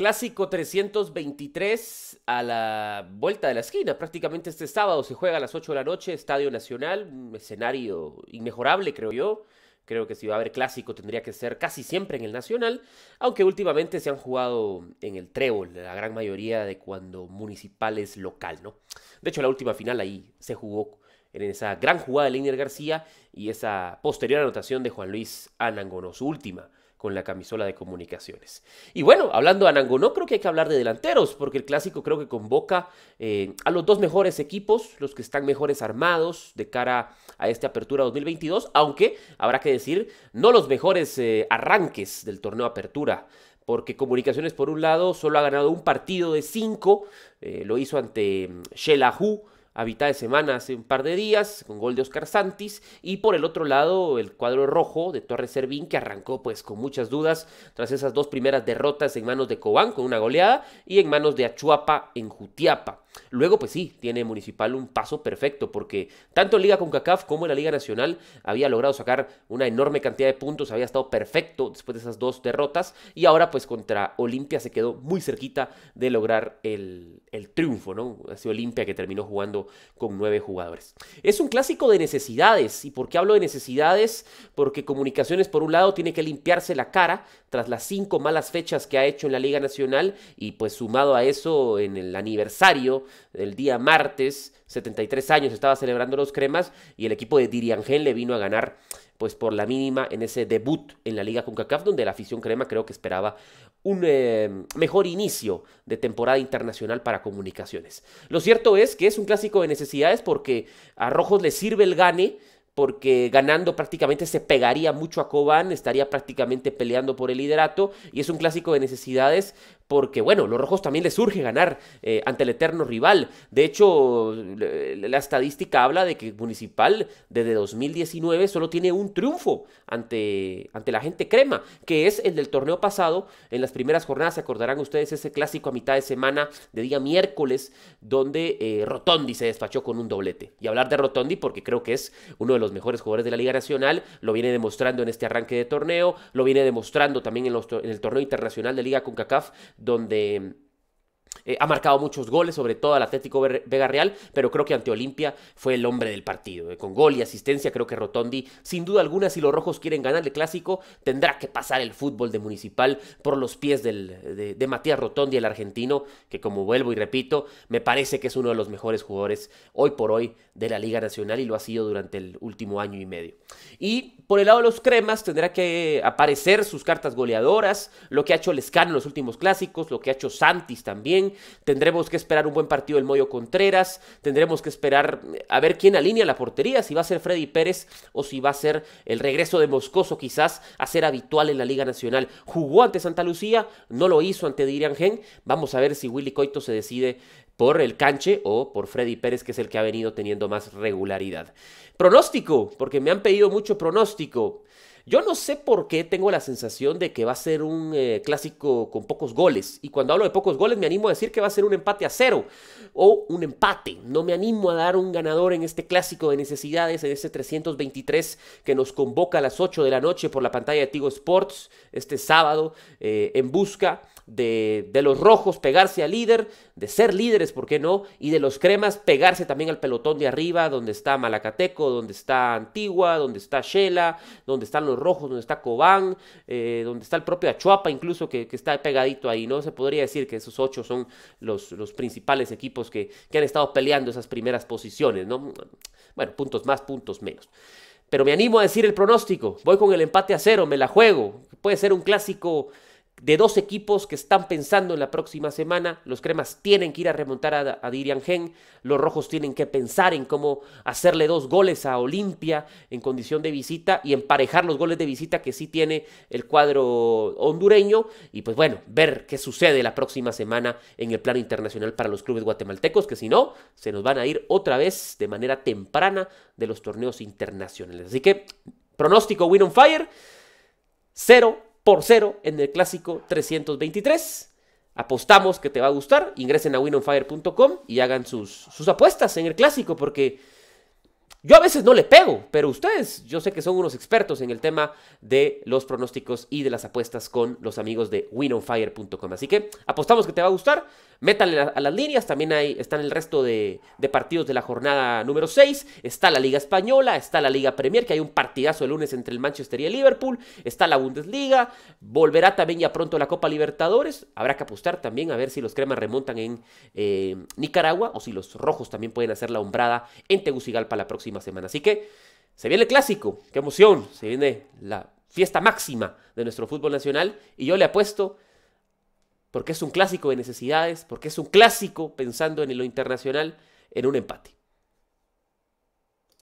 Clásico 323 a la vuelta de la esquina. Prácticamente este sábado se juega a las 8 de la noche, Estadio Nacional, un escenario inmejorable, creo yo. Creo que si va a haber clásico tendría que ser casi siempre en el Nacional, aunque últimamente se han jugado en el Trébol, la gran mayoría de cuando Municipal es local, ¿no? De hecho, la última final ahí se jugó en esa gran jugada de Leiner García y esa posterior anotación de Juan Luis Anangono, su última con la camisola de comunicaciones. Y bueno, hablando de no creo que hay que hablar de delanteros, porque el clásico creo que convoca eh, a los dos mejores equipos, los que están mejores armados de cara a esta apertura 2022, aunque habrá que decir, no los mejores eh, arranques del torneo apertura porque Comunicaciones, por un lado, solo ha ganado un partido de cinco, eh, lo hizo ante Shelahu mm, Habitá de semana hace un par de días, con gol de Oscar Santis, y por el otro lado el cuadro rojo de Torres Servín, que arrancó pues con muchas dudas tras esas dos primeras derrotas en manos de Cobán con una goleada y en manos de Achuapa en Jutiapa. Luego, pues sí, tiene Municipal un paso perfecto, porque tanto en Liga CONCACAF como en la Liga Nacional había logrado sacar una enorme cantidad de puntos, había estado perfecto después de esas dos derrotas, y ahora pues contra Olimpia se quedó muy cerquita de lograr el, triunfo, ¿no? sido Olimpia que terminó jugando con nueve jugadores. Es un clásico de necesidades, ¿y por qué hablo de necesidades? Porque Comunicaciones, por un lado, tiene que limpiarse la cara tras las cinco malas fechas que ha hecho en la Liga Nacional, y pues sumado a eso, en el aniversario el día martes, 73 años estaba celebrando los cremas y el equipo de Diriangén le vino a ganar pues por la mínima en ese debut en la Liga CONCACAF, donde la afición crema creo que esperaba un eh, mejor inicio de temporada internacional para comunicaciones. Lo cierto es que es un clásico de necesidades porque a Rojos le sirve el gane, porque ganando prácticamente se pegaría mucho a Cobán, estaría prácticamente peleando por el liderato y es un clásico de necesidades porque bueno, los rojos también les surge ganar eh, ante el eterno rival. De hecho, la estadística habla de que Municipal desde 2019 solo tiene un triunfo ante, ante la gente crema, que es el del torneo pasado. En las primeras jornadas se acordarán ustedes ese clásico a mitad de semana de día miércoles, donde eh, Rotondi se despachó con un doblete. Y hablar de Rotondi porque creo que es uno de los mejores jugadores de la Liga Nacional, lo viene demostrando en este arranque de torneo, lo viene demostrando también en, el torneo internacional de Liga con CONCACAF donde eh, ha marcado muchos goles, sobre todo al Atlético Vega Real, pero creo que ante Olimpia fue el hombre del partido. Eh, con gol y asistencia, creo que Rotondi, sin duda alguna, si los rojos quieren ganar el clásico, tendrá que pasar el fútbol de Municipal por los pies de, de, Matías Rotondi, el argentino, que como vuelvo y repito, me parece que es uno de los mejores jugadores hoy por hoy de la Liga Nacional y lo ha sido durante el último año y medio. Y por el lado de los cremas, tendrá que aparecer sus cartas goleadoras, lo que ha hecho Lescano en los últimos clásicos, lo que ha hecho Santis también tendremos que esperar un buen partido del Moyo Contreras, tendremos que esperar eh, a ver quién alinea la portería, si va a ser Freddy Pérez o si va a ser el regreso de Moscoso quizás a ser habitual en la Liga Nacional. Jugó ante Santa Lucía, no lo hizo ante Dirian Gen, vamos a ver si Willy Coito se decide por el canche o por Freddy Pérez, que es el que ha venido teniendo más regularidad. Pronóstico, porque me han pedido mucho pronóstico. Yo no sé por qué tengo la sensación de que va a ser un eh, clásico con pocos goles. Y cuando hablo de pocos goles me animo a decir que va a ser un empate a cero o un empate. No me animo a dar un ganador en este clásico de necesidades, en este 323 que nos convoca a las 8 de la noche por la pantalla de Tigo Sports este sábado eh, en busca de, los rojos pegarse al líder, de ser líderes, ¿por qué no? Y de los cremas pegarse también al pelotón de arriba, donde está Malacateco, donde está Antigua, donde está Shela, donde están los Rojos, donde está Cobán, eh, donde está el propio Achuapa, incluso que, que, está pegadito ahí, ¿no? Se podría decir que esos ocho son los, los principales equipos que, que han estado peleando esas primeras posiciones, ¿no? Bueno, puntos más, puntos menos. Pero me animo a decir el pronóstico. Voy con el empate a cero, me la juego. Puede ser un clásico de dos equipos que están pensando en la próxima semana. Los cremas tienen que ir a remontar a, a Dirian Gen. Los rojos tienen que pensar en cómo hacerle dos goles a Olimpia en condición de visita y emparejar los goles de visita que sí tiene el cuadro hondureño. Y pues bueno, ver qué sucede la próxima semana en el plano internacional para los clubes guatemaltecos, que si no, se nos van a ir otra vez de manera temprana de los torneos internacionales. Así que, pronóstico Win on Fire, cero por cero en el clásico 323. Apostamos que te va a gustar. Ingresen a winonfire.com y hagan sus, sus apuestas en el clásico porque yo a veces no le pego, pero ustedes, yo sé que son unos expertos en el tema de los pronósticos y de las apuestas con los amigos de winonfire.com. Así que apostamos que te va a gustar. Métale a las líneas, también están el resto de, partidos de la jornada número 6. Está la Liga Española, está la Liga Premier, que hay un partidazo el lunes entre el Manchester y el Liverpool. Está la Bundesliga, volverá también ya pronto la Copa Libertadores. Habrá que apostar también a ver si los cremas remontan en eh, Nicaragua o si los rojos también pueden hacer la hombrada en Tegucigalpa la próxima semana. Así que se viene el clásico, qué emoción, se viene la fiesta máxima de nuestro fútbol nacional y yo le apuesto porque es un clásico de necesidades, porque es un clásico pensando en lo internacional, en un empate.